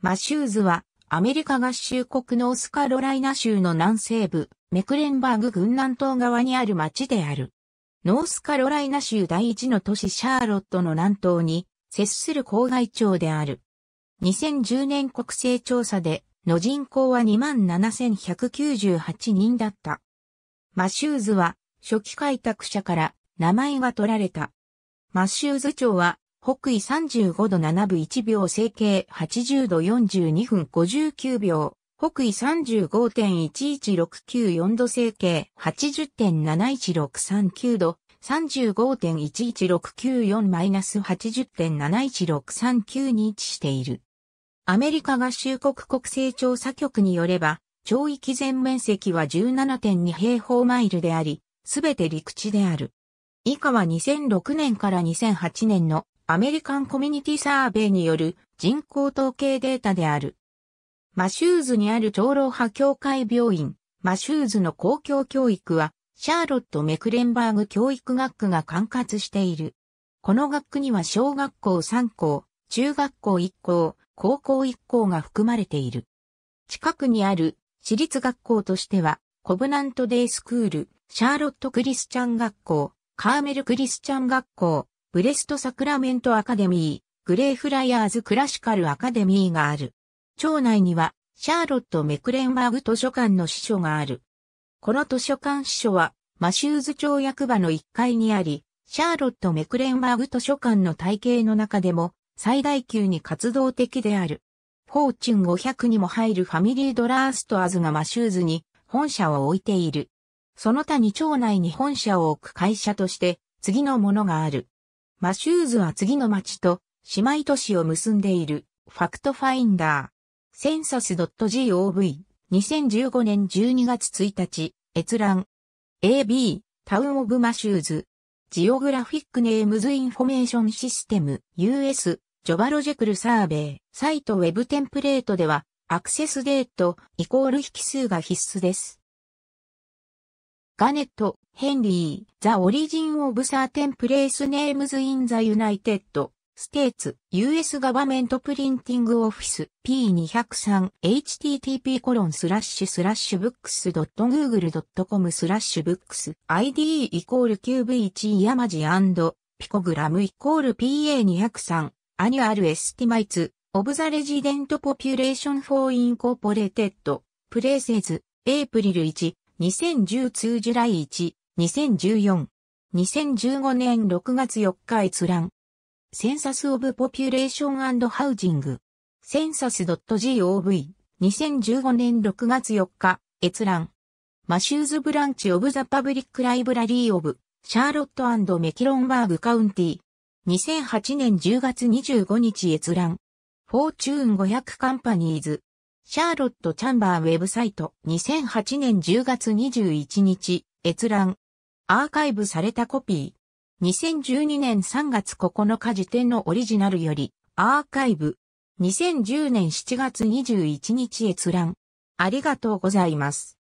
マシューズは、アメリカ合衆国ノースカロライナ州の南西部、メクレンバーグ軍南東側にある町である。ノースカロライナ州第一の都市シャーロットの南東に接する郊外町である。2010年国勢調査での人口は27,198人だった。マシューズは初期開拓者から名前が取られた。マシューズ町は北緯35度7分1秒整形80度42分59秒、北緯35.11694度整形80.71639度、35.11694-80.71639に位置している。アメリカ合衆国国勢調査局によれば、超域全面積は17.2平方マイルであり、すべて陸地である。以下は2006年から2008年のアメリカンコミュニティサーベイによる人口統計データである。マシューズにある長老派教会病院、マシューズの公共教育は、シャーロット・メクレンバーグ教育学区が管轄している。この学区には小学校3校、中学校1校、高校1校が含まれている。近くにある私立学校としては、コブナントデイスクール、シャーロット・クリスチャン学校、カーメル・クリスチャン学校、ブレストサクラメントアカデミー、グレーフライヤーズクラシカルアカデミーがある。町内には、シャーロット・メクレンバーグ図書館の司書がある。この図書館司書は、マシューズ町役場の1階にあり、シャーロット・メクレンバーグ図書館の体系の中でも、最大級に活動的である。フォーチュン500にも入るファミリードラーストアズがマシューズに本社を置いている。その他に町内に本社を置く会社として、次のものがある。マシューズは次の町と姉妹都市を結んでいるファクトファインダー。センサス .gov 2015年12月1日閲覧 AB タウンオブマシューズジオグラフィックネームズインフォメーションシステム US ジョバロジェクルサーベイサイトウェブテンプレートではアクセスデートイコール引数が必須です。ガネット、ヘンリー、ザ・オリジン・オブ・サーテン・プレイス・ネームズ・イン・ザ・ユナイテッド、ステーツ、US ガバメント・プリンティング・オフィス、P203、http コロンスラッシュスラッシュブックス .google.com スラッシュブックス、ID イコール QV1 ヤマジピコグラムイコール PA203、アニュアル・エスティマイツ、オブ・ザ・レジデント・ポピュレーション・フォー・インコーポレテッド、プレイセーズ、エイプリル1、2010通ジュライ1、2014。2015年6月4日閲覧。センサス・オブ・ポピュレーションハウジング。センサス .gov。2015年6月4日、閲覧。マシューズ・ブランチ・オブ・ザ・パブリック・ライブラリー・オブ、シャーロットメキロンバーグ・カウンティ。2008年10月25日閲覧。フォーチューン500カンパニーズ。シャーロット・チャンバーウェブサイト2008年10月21日閲覧アーカイブされたコピー2012年3月9日時点のオリジナルよりアーカイブ2010年7月21日閲覧ありがとうございます。